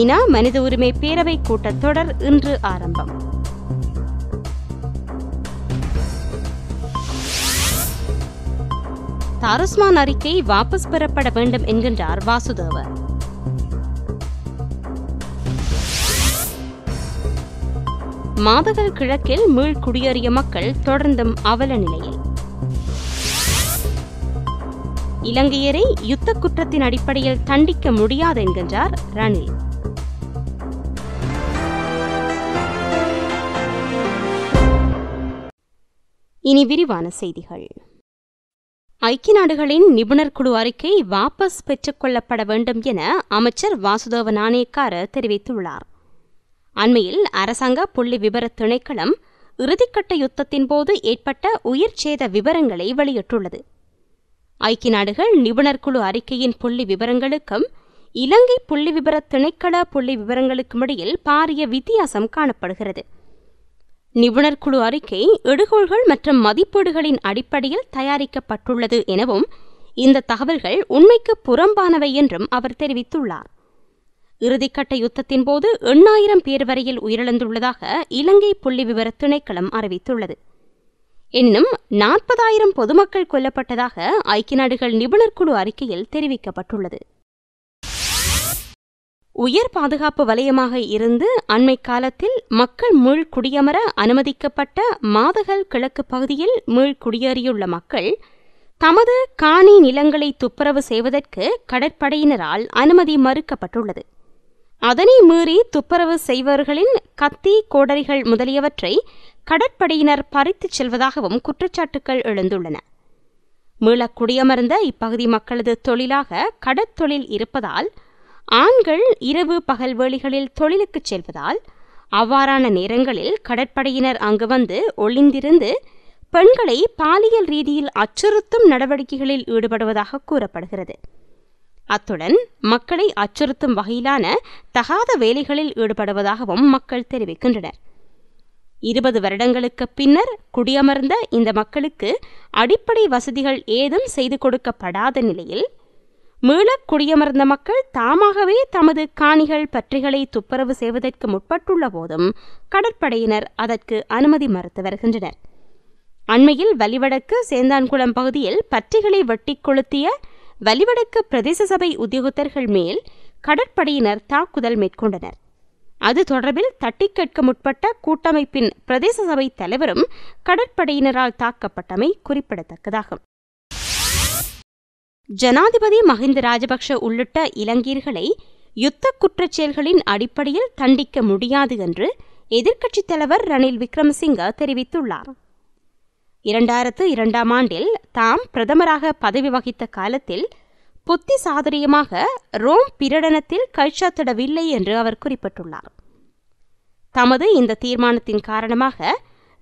ஐநா மனித உரிமை பேரவை கூட்டத்தொடர் இன்று ஆரம்பம் தாரஸ்மான் அறிக்கை வாபஸ் பெறப்பட வேண்டும் என்கின்றார் வாசுதேவர் மாதகல் கிழக்கில் மீள் குடியேறிய மக்கள் தொடர்ந்தும் அவல நிலையில் இலங்கையரை யுத்த குற்றத்தின் அடிப்படையில் தண்டிக்க முடியாது என்கின்றார் ரணில் இனி விரிவான செய்திகள் ஐக்கிய நாடுகளின் நிபுணர் குழு அறிக்கை வாபஸ் பெற்றுக்கொள்ளப்பட வேண்டும் என அமைச்சர் வாசுதேவ நாணயக்கார தெரிவித்துள்ளார் அண்மையில் அரசாங்க புள்ளி விவர திணைக்களம் இறுதிக்கட்ட யுத்தத்தின் போது ஏற்பட்ட உயிர் சேத விவரங்களை வெளியிட்டுள்ளது ஐக்கிய நாடுகள் நிபுணர் குழு அறிக்கையின் புள்ளி விவரங்களுக்கும் இலங்கை புள்ளி விவர திணைக்கள புள்ளி விவரங்களுக்கும் இடையில் பாரிய வித்தியாசம் காணப்படுகிறது நிபுணர் குழு அறிக்கை இடுகோள்கள் மற்றும் மதிப்பீடுகளின் அடிப்படையில் தயாரிக்கப்பட்டுள்ளது எனவும் இந்த தகவல்கள் உண்மைக்கு புறம்பானவை என்றும் அவர் தெரிவித்துள்ளார் இறுதிக்கட்ட யுத்தத்தின் போது எண்ணாயிரம் பேர் வரையில் உயிரிழந்துள்ளதாக இலங்கை புள்ளி விவர திணைக்களம் அறிவித்துள்ளது எனினும் நாற்பதாயிரம் பொதுமக்கள் கொல்லப்பட்டதாக ஐக்கிய நாடுகள் நிபுணர் குழு அறிக்கையில் தெரிவிக்கப்பட்டுள்ளது உயர் பாதுகாப்பு வலயமாக இருந்து அண்மை காலத்தில் மக்கள் மீள் குடியமர அனுமதிக்கப்பட்ட மாதகல் கிழக்கு பகுதியில் மீள் குடியேறியுள்ள மக்கள் தமது காணி நிலங்களை துப்புரவு செய்வதற்கு கடற்படையினரால் அனுமதி மறுக்கப்பட்டுள்ளது அதனை மீறி துப்புரவு செய்வர்களின் கத்தி கோடரிகள் முதலியவற்றை கடற்படையினர் பறித்துச் செல்வதாகவும் குற்றச்சாட்டுக்கள் எழுந்துள்ளன மீள குடியமர்ந்த இப்பகுதி மக்களது தொழிலாக கடற்தொழில் இருப்பதால் ஆண்கள் இரவு பகல் வேளிகளில் தொழிலுக்கு செல்வதால் அவ்வாறான நேரங்களில் கடற்படையினர் அங்கு வந்து ஒளிந்திருந்து பெண்களை பாலியல் ரீதியில் அச்சுறுத்தும் நடவடிக்கைகளில் ஈடுபடுவதாக கூறப்படுகிறது அத்துடன் மக்களை அச்சுறுத்தும் வகையிலான தகாத வேலைகளில் ஈடுபடுவதாகவும் மக்கள் தெரிவிக்கின்றனர் இருபது வருடங்களுக்கு பின்னர் குடியமர்ந்த இந்த மக்களுக்கு அடிப்படை வசதிகள் ஏதும் செய்து கொடுக்கப்படாத நிலையில் மீளக் குடியமர்ந்த மக்கள் தாமாகவே தமது காணிகள் பற்றிகளை துப்புரவு செய்வதற்கு முற்பட்டுள்ள போதும் கடற்படையினர் அதற்கு அனுமதி மறுத்து வருகின்றனர் அண்மையில் வலிவடக்கு சேந்தான்குளம் பகுதியில் பற்றிகளை வெட்டி கொளுத்திய வலிவடக்கு பிரதேச சபை உத்தியோகத்தர்கள் மேல் கடற்படையினர் தாக்குதல் மேற்கொண்டனர் அது தொடர்பில் தட்டி கேட்க முற்பட்ட கூட்டமைப்பின் பிரதேச சபை தலைவரும் கடற்படையினரால் தாக்கப்பட்டமை குறிப்பிடத்தக்கதாகும் ஜனாதிபதி மஹிந்த ராஜபக்ஷ உள்ளிட்ட இலங்கையர்களை யுத்த குற்றச்செயல்களின் அடிப்படையில் தண்டிக்க முடியாது என்று எதிர்க்கட்சித் தலைவர் ரணில் விக்ரமசிங்க தெரிவித்துள்ளார் இரண்டாயிரத்து இரண்டாம் ஆண்டில் தாம் பிரதமராக பதவி வகித்த காலத்தில் புத்தி சாதுரியமாக ரோம் பிரடனத்தில் கைச்சாத்திடவில்லை என்று அவர் குறிப்பிட்டுள்ளார் தமது இந்த தீர்மானத்தின் காரணமாக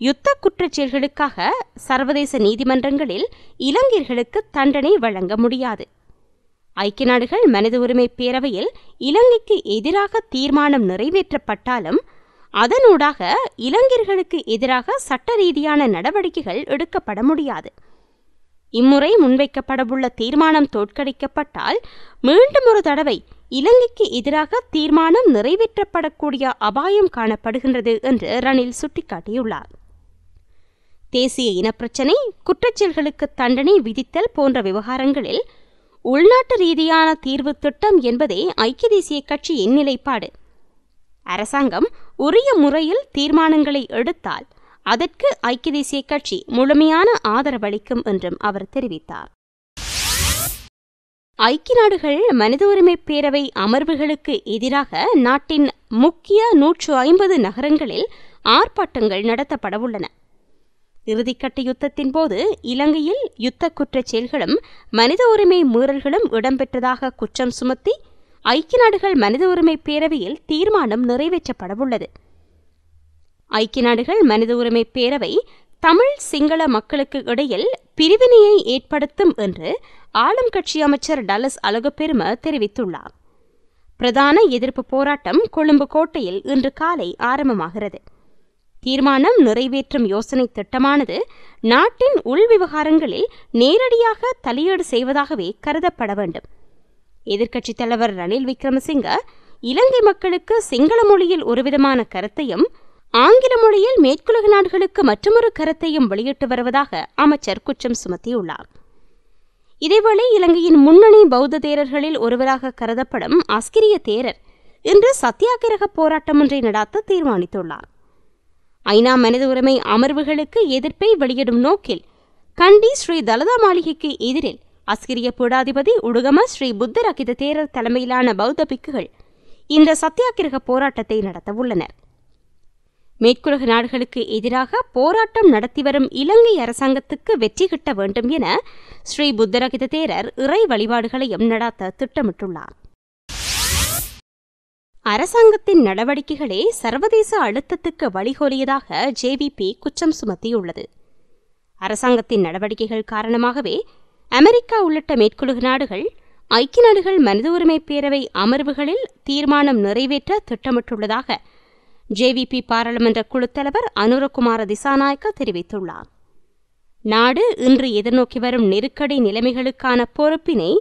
யுத்த குற்றச் செயல்களுக்காக சர்வதேச நீதிமன்றங்களில் இலங்கையர்களுக்கு தண்டனை வழங்க முடியாது ஐக்கிய நாடுகள் மனித உரிமை பேரவையில் இலங்கைக்கு எதிராக தீர்மானம் நிறைவேற்றப்பட்டாலும் அதனூடாக இளைஞர்களுக்கு எதிராக சட்ட ரீதியான நடவடிக்கைகள் எடுக்கப்பட முடியாது இம்முறை முன்வைக்கப்படவுள்ள தீர்மானம் தோற்கடிக்கப்பட்டால் மீண்டும் ஒரு தடவை இலங்கைக்கு எதிராக தீர்மானம் நிறைவேற்றப்படக்கூடிய அபாயம் காணப்படுகின்றது என்று ரணில் சுட்டிக்காட்டியுள்ளார் தேசிய இனப்பிரச்சினை குற்றச்செயல்களுக்கு தண்டனை விதித்தல் போன்ற விவகாரங்களில் உள்நாட்டு ரீதியான தீர்வு திட்டம் என்பதே ஐக்கிய தேசிய கட்சியின் நிலைப்பாடு அரசாங்கம் உரிய முறையில் தீர்மானங்களை எடுத்தால் அதற்கு ஐக்கிய தேசிய கட்சி முழுமையான ஆதரவளிக்கும் என்றும் அவர் தெரிவித்தார் ஐக்கிய நாடுகள் மனித உரிமை பேரவை அமர்வுகளுக்கு எதிராக நாட்டின் முக்கிய நூற்று ஐம்பது நகரங்களில் ஆர்ப்பாட்டங்கள் நடத்தப்படவுள்ளன இறுதிக்கட்ட யுத்தத்தின் போது இலங்கையில் யுத்த குற்றச் செயல்களும் மனித உரிமை மீறல்களும் இடம்பெற்றதாக குற்றம் சுமத்தி ஐக்கிய நாடுகள் மனித உரிமை பேரவையில் தீர்மானம் நிறைவேற்றப்படவுள்ளது ஐக்கிய நாடுகள் மனித உரிமை பேரவை தமிழ் சிங்கள மக்களுக்கு இடையில் பிரிவினையை ஏற்படுத்தும் என்று ஆளும் கட்சி அமைச்சர் டலஸ் அழகுபெரும தெரிவித்துள்ளார் பிரதான எதிர்ப்பு போராட்டம் கொழும்பு கோட்டையில் இன்று காலை ஆரம்பமாகிறது தீர்மானம் நிறைவேற்றும் யோசனை திட்டமானது நாட்டின் உள் விவகாரங்களில் நேரடியாக தலையீடு செய்வதாகவே கருதப்பட வேண்டும் எதிர்க்கட்சித் தலைவர் ரணில் விக்ரமசிங்க இலங்கை மக்களுக்கு சிங்கள மொழியில் ஒருவிதமான கருத்தையும் ஆங்கில மொழியில் மேற்குலக நாடுகளுக்கு மற்றொரு கருத்தையும் வெளியிட்டு வருவதாக அமைச்சர் குற்றம் சுமத்தியுள்ளார் இதேவேளை இலங்கையின் முன்னணி பௌத்த தேரர்களில் ஒருவராக கருதப்படும் ஆஸ்கிரிய தேரர் இன்று சத்தியாகிரக போராட்டம் ஒன்றை நடாத்த தீர்மானித்துள்ளார் ஐநா மனித உரிமை அமர்வுகளுக்கு எதிர்ப்பை வெளியிடும் நோக்கில் கண்டி ஸ்ரீ தலதா மாளிகைக்கு எதிரில் அஸ்கிரிய பீடாதிபதி உடுகம ஸ்ரீ புத்த ரகித தேரர் தலைமையிலான பௌத்த பிக்குகள் இந்த சத்தியாகிரக போராட்டத்தை நடத்த உள்ளனர் மேற்குலக நாடுகளுக்கு எதிராக போராட்டம் நடத்தி வரும் இலங்கை அரசாங்கத்துக்கு வெற்றி கிட்ட வேண்டும் என ஸ்ரீ புத்தரகித தேரர் இறை வழிபாடுகளையும் நடாத்த திட்டமிட்டுள்ளார் அரசாங்கத்தின் நடவடிக்கைகளே சர்வதேச அழுத்தத்துக்கு வழிகோலியதாக ஜேவிபி குற்றம் சுமத்தியுள்ளது அரசாங்கத்தின் நடவடிக்கைகள் காரணமாகவே அமெரிக்கா உள்ளிட்ட மேற்குலக நாடுகள் ஐக்கிய நாடுகள் மனித உரிமை பேரவை அமர்வுகளில் தீர்மானம் நிறைவேற்ற திட்டமிட்டுள்ளதாக ஜேவிபி பாராளுமன்ற குழு தலைவர் அனுரகுமார திசாநாயக்க தெரிவித்துள்ளார் நாடு இன்று எதிர்நோக்கி வரும் நெருக்கடி நிலைமைகளுக்கான பொறுப்பினை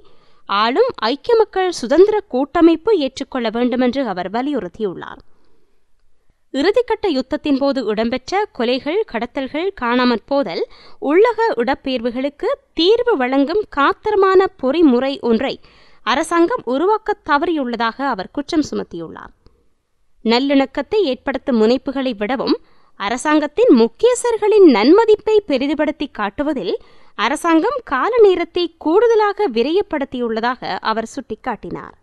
ஆளும் ஐக்கிய மக்கள் சுதந்திர கூட்டமைப்பு ஏற்றுக்கொள்ள வேண்டுமென்று அவர் வலியுறுத்தியுள்ளார் இறுதிக்கட்ட யுத்தத்தின் போது இடம்பெற்ற கொலைகள் கடத்தல்கள் காணாமற் போதல் உள்ளக இடப்பெயர்வுகளுக்கு தீர்வு வழங்கும் காத்திரமான பொறிமுறை ஒன்றை அரசாங்கம் உருவாக்க தவறியுள்ளதாக அவர் குற்றம் சுமத்தியுள்ளார் நல்லிணக்கத்தை ஏற்படுத்தும் முனைப்புகளை விடவும் அரசாங்கத்தின் முக்கிய நன்மதிப்பை பெரிதுபடுத்தி காட்டுவதில் அரசாங்கம் கால நேரத்தை கூடுதலாக விரயப்படுத்தியுள்ளதாக அவர் சுட்டிக்காட்டினார்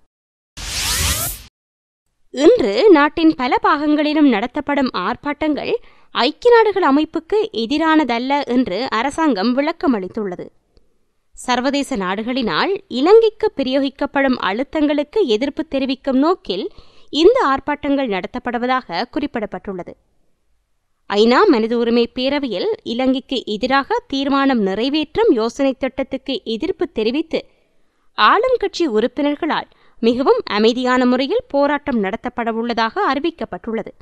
இன்று நாட்டின் பல பாகங்களிலும் நடத்தப்படும் ஆர்ப்பாட்டங்கள் ஐக்கிய நாடுகள் அமைப்புக்கு எதிரானதல்ல என்று அரசாங்கம் விளக்கமளித்துள்ளது சர்வதேச நாடுகளினால் இலங்கைக்கு பிரயோகிக்கப்படும் அழுத்தங்களுக்கு எதிர்ப்பு தெரிவிக்கும் நோக்கில் இந்த ஆர்ப்பாட்டங்கள் நடத்தப்படுவதாக குறிப்பிடப்பட்டுள்ளது ஐநா மனித உரிமை பேரவையில் இலங்கைக்கு எதிராக தீர்மானம் நிறைவேற்றும் யோசனை திட்டத்துக்கு எதிர்ப்பு தெரிவித்து ஆளுங்கட்சி உறுப்பினர்களால் மிகவும் அமைதியான முறையில் போராட்டம் நடத்தப்படவுள்ளதாக அறிவிக்கப்பட்டுள்ளது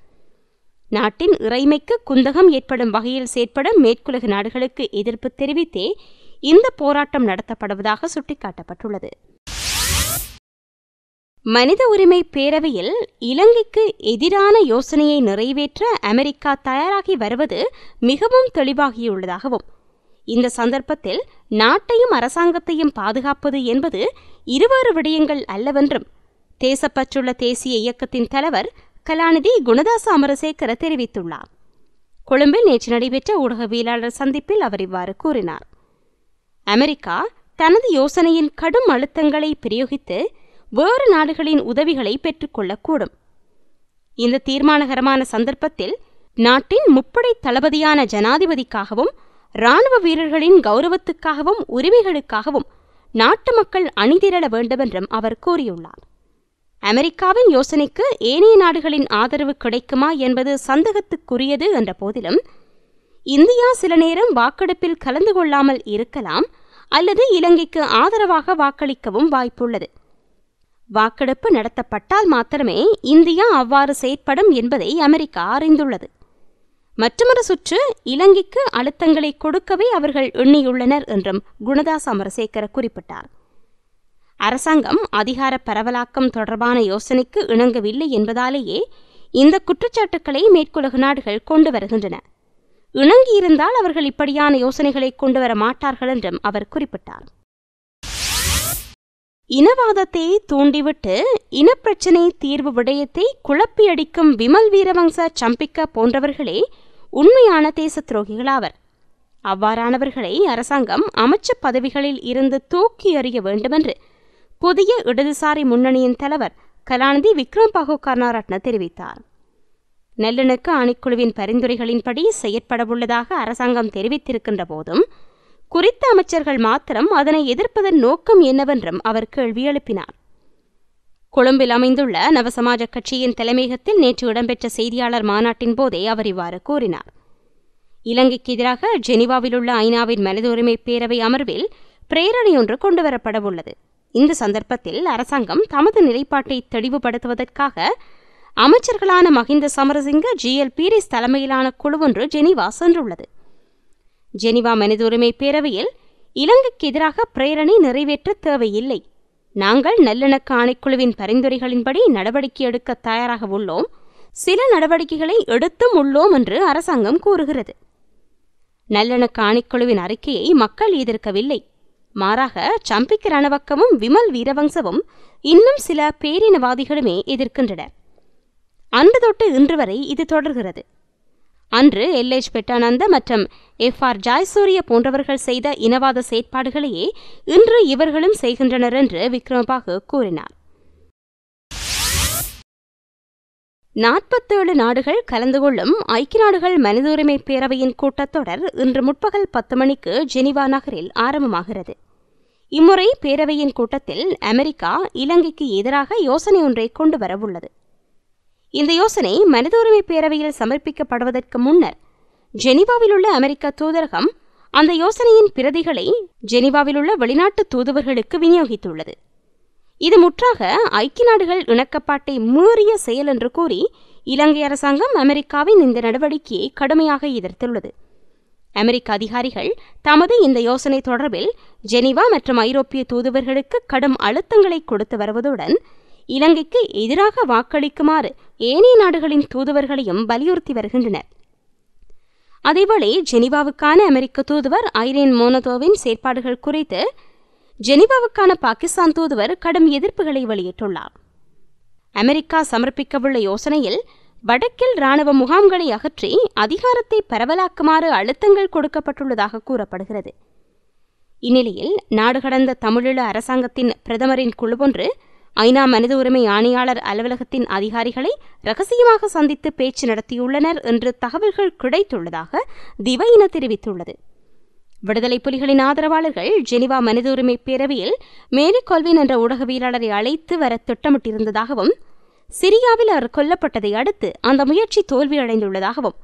நாட்டின் இறைமைக்கு குந்தகம் ஏற்படும் வகையில் செயற்பட மேற்குலக நாடுகளுக்கு எதிர்ப்பு தெரிவித்தே இந்த போராட்டம் நடத்தப்படுவதாக சுட்டிக்காட்டப்பட்டுள்ளது மனித உரிமை பேரவையில் இலங்கைக்கு எதிரான யோசனையை நிறைவேற்ற அமெரிக்கா தயாராகி வருவது மிகவும் தெளிவாகியுள்ளதாகவும் இந்த சந்தர்ப்பத்தில் நாட்டையும் அரசாங்கத்தையும் பாதுகாப்பது என்பது இருவாறு விடயங்கள் அல்லவென்றும் தேசப்பற்றுள்ள தேசிய இயக்கத்தின் தலைவர் கலாநிதி குணதாச அமரசேகர தெரிவித்துள்ளார் கொழும்பில் நேற்று நடைபெற்ற ஊடகவியலாளர் சந்திப்பில் அவர் இவ்வாறு கூறினார் அமெரிக்கா தனது யோசனையின் கடும் அழுத்தங்களை பிரயோகித்து வேறு நாடுகளின் உதவிகளை பெற்றுக்கொள்ளக்கூடும் இந்த தீர்மானகரமான சந்தர்ப்பத்தில் நாட்டின் முப்படை தளபதியான ஜனாதிபதிக்காகவும் இராணுவ வீரர்களின் கௌரவத்துக்காகவும் உரிமைகளுக்காகவும் நாட்டு மக்கள் அணிதிரள வேண்டுமென்றும் அவர் கூறியுள்ளார் அமெரிக்காவின் யோசனைக்கு ஏனைய நாடுகளின் ஆதரவு கிடைக்குமா என்பது சந்தேகத்துக்குரியது என்ற போதிலும் இந்தியா சில நேரம் வாக்கெடுப்பில் கலந்து கொள்ளாமல் இருக்கலாம் அல்லது இலங்கைக்கு ஆதரவாக வாக்களிக்கவும் வாய்ப்புள்ளது வாக்கெடுப்பு நடத்தப்பட்டால் மாத்திரமே இந்தியா அவ்வாறு செயற்படும் என்பதை அமெரிக்கா அறிந்துள்ளது மற்றொரு சுற்று இலங்கைக்கு அழுத்தங்களை கொடுக்கவே அவர்கள் எண்ணியுள்ளனர் என்றும் குணதாஸ் அமரசேகர குறிப்பிட்டார் அரசாங்கம் அதிகார பரவலாக்கம் தொடர்பான யோசனைக்கு இணங்கவில்லை என்பதாலேயே இந்த குற்றச்சாட்டுக்களை மேற்குலக நாடுகள் கொண்டு வருகின்றன இணங்கியிருந்தால் அவர்கள் இப்படியான யோசனைகளை கொண்டு வர மாட்டார்கள் என்றும் அவர் குறிப்பிட்டார் இனவாதத்தை தூண்டிவிட்டு இனப்பிரச்சினை தீர்வு விடயத்தை குழப்பியடிக்கும் விமல் வீரவங்ச சம்பிக்க போன்றவர்களே உண்மையான தேச துரோகிகளாவர் அவ்வாறானவர்களை அரசாங்கம் அமைச்சர் பதவிகளில் இருந்து தூக்கி எறிய வேண்டுமென்று புதிய இடதுசாரி முன்னணியின் தலைவர் கலாநிதி விக்ரம் பாகு கருணாரட்ன தெரிவித்தார் நல்லிணக்க அணிக்குழுவின் பரிந்துரைகளின்படி செயற்படவுள்ளதாக அரசாங்கம் தெரிவித்திருக்கின்ற போதும் குறித்த அமைச்சர்கள் மாத்திரம் அதனை எதிர்ப்பதன் நோக்கம் என்னவென்றும் அவர் கேள்வி எழுப்பினார் கொழும்பில் அமைந்துள்ள நவசமாஜ கட்சியின் தலைமையகத்தில் நேற்று இடம்பெற்ற செய்தியாளர் மாநாட்டின் போதே அவர் இவ்வாறு கூறினார் இலங்கைக்கு எதிராக ஜெனிவாவில் உள்ள ஐநாவின் மனித உரிமை பேரவை அமர்வில் பிரேரணை ஒன்று கொண்டுவரப்பட உள்ளது இந்த சந்தர்ப்பத்தில் அரசாங்கம் தமது நிலைப்பாட்டை தெளிவுபடுத்துவதற்காக அமைச்சர்களான மஹிந்த சமரசிங்க ஜி எல் பீரிஸ் தலைமையிலான குழு ஒன்று ஜெனிவா சென்றுள்ளது ஜெனிவா மனித உரிமை பேரவையில் இலங்கைக்கு எதிராக பிரேரணை நிறைவேற்ற தேவையில்லை நாங்கள் நல்லிணக்க ஆணைக்குழுவின் பரிந்துரைகளின்படி நடவடிக்கை எடுக்க தயாராக உள்ளோம் சில நடவடிக்கைகளை எடுத்தும் உள்ளோம் என்று அரசாங்கம் கூறுகிறது நல்லிணக்க ஆணைக்குழுவின் அறிக்கையை மக்கள் எதிர்க்கவில்லை மாறாக சம்பிக்க ரணவக்கமும் விமல் வீரவம்சமும் இன்னும் சில பேரினவாதிகளுமே எதிர்க்கின்றனர் அன்று தொட்டு இன்று வரை இது தொடர்கிறது அன்று எல்லேஷ் பெட்டானந்த மற்றும் எஃப் ஆர் ஜாய்சூரிய போன்றவர்கள் செய்த இனவாத செயற்பாடுகளையே இன்று இவர்களும் செய்கின்றனர் என்று விக்ரமபாகு கூறினார் நாற்பத்தேழு நாடுகள் கலந்து கொள்ளும் ஐக்கிய நாடுகள் மனித உரிமை பேரவையின் கூட்டத்தொடர் இன்று முற்பகல் பத்து மணிக்கு ஜெனிவா நகரில் ஆரம்பமாகிறது இம்முறை பேரவையின் கூட்டத்தில் அமெரிக்கா இலங்கைக்கு எதிராக யோசனை ஒன்றை கொண்டு வரவுள்ளது இந்த யோசனை மனித உரிமை பேரவையில் சமர்ப்பிக்கப்படுவதற்கு முன்னர் ஜெனிவாவில் உள்ள அமெரிக்க தூதரகம் அந்த யோசனையின் பிரதிகளை ஜெனிவாவில் உள்ள வெளிநாட்டு தூதுவர்களுக்கு விநியோகித்துள்ளது இது முற்றாக ஐக்கிய நாடுகள் இணக்கப்பாட்டை மீறிய செயல் என்று கூறி இலங்கை அரசாங்கம் அமெரிக்காவின் இந்த நடவடிக்கையை கடுமையாக எதிர்த்துள்ளது அமெரிக்க அதிகாரிகள் தமது இந்த யோசனை தொடர்பில் ஜெனிவா மற்றும் ஐரோப்பிய தூதுவர்களுக்கு கடும் அழுத்தங்களை கொடுத்து வருவதுடன் இலங்கைக்கு எதிராக வாக்களிக்குமாறு ஏனைய நாடுகளின் தூதுவர்களையும் வலியுறுத்தி வருகின்றனர் அதேபோல ஜெனிவாவுக்கான அமெரிக்க தூதுவர் ஐரேன் மோனதோவின் செயற்பாடுகள் குறித்து ஜெனிவாவுக்கான பாகிஸ்தான் தூதுவர் கடும் எதிர்ப்புகளை வெளியிட்டுள்ளார் அமெரிக்கா சமர்ப்பிக்கவுள்ள யோசனையில் வடக்கில் ராணுவ முகாம்களை அகற்றி அதிகாரத்தை பரவலாக்குமாறு அழுத்தங்கள் கொடுக்கப்பட்டுள்ளதாக கூறப்படுகிறது இந்நிலையில் நாடு கடந்த தமிழீழ அரசாங்கத்தின் பிரதமரின் குழுவொன்று ஐநா மனித உரிமை ஆணையாளர் அலுவலகத்தின் அதிகாரிகளை ரகசியமாக சந்தித்து பேச்சு நடத்தியுள்ளனர் என்று தகவல்கள் கிடைத்துள்ளதாக திவயின தெரிவித்துள்ளது விடுதலை புலிகளின் ஆதரவாளர்கள் ஜெனிவா மனித உரிமை பேரவையில் மேரி கொல்வின் என்ற ஊடகவியலாளரை அழைத்து வர திட்டமிட்டிருந்ததாகவும் சிரியாவில் அவர் கொல்லப்பட்டதை அடுத்து அந்த முயற்சி தோல்வியடைந்துள்ளதாகவும்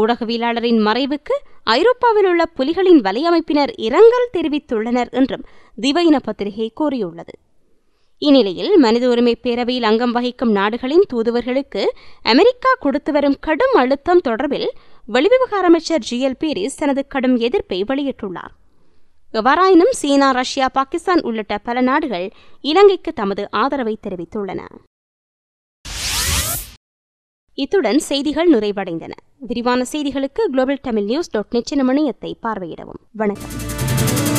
ஊடகவியலாளரின் மறைவுக்கு ஐரோப்பாவில் உள்ள புலிகளின் வலையமைப்பினர் இரங்கல் தெரிவித்துள்ளனர் என்றும் திவயின பத்திரிகை கூறியுள்ளது இந்நிலையில் மனித உரிமை பேரவையில் அங்கம் வகிக்கும் நாடுகளின் தூதுவர்களுக்கு அமெரிக்கா கொடுத்து வரும் கடும் அழுத்தம் தொடர்பில் வெளிவிவகார அமைச்சர் ஜி எல் பீரிஸ் தனது கடும் எதிர்ப்பை வெளியிட்டுள்ளார் எவ்வாறாயினும் சீனா ரஷ்யா பாகிஸ்தான் உள்ளிட்ட பல நாடுகள் இலங்கைக்கு தமது ஆதரவை தெரிவித்துள்ளன இத்துடன் செய்திகள் நிறைவடைந்தன விரிவான செய்திகளுக்கு குளோபல் தமிழ் நியூஸ் டாட் நெச்சின் பார்வையிடவும் வணக்கம்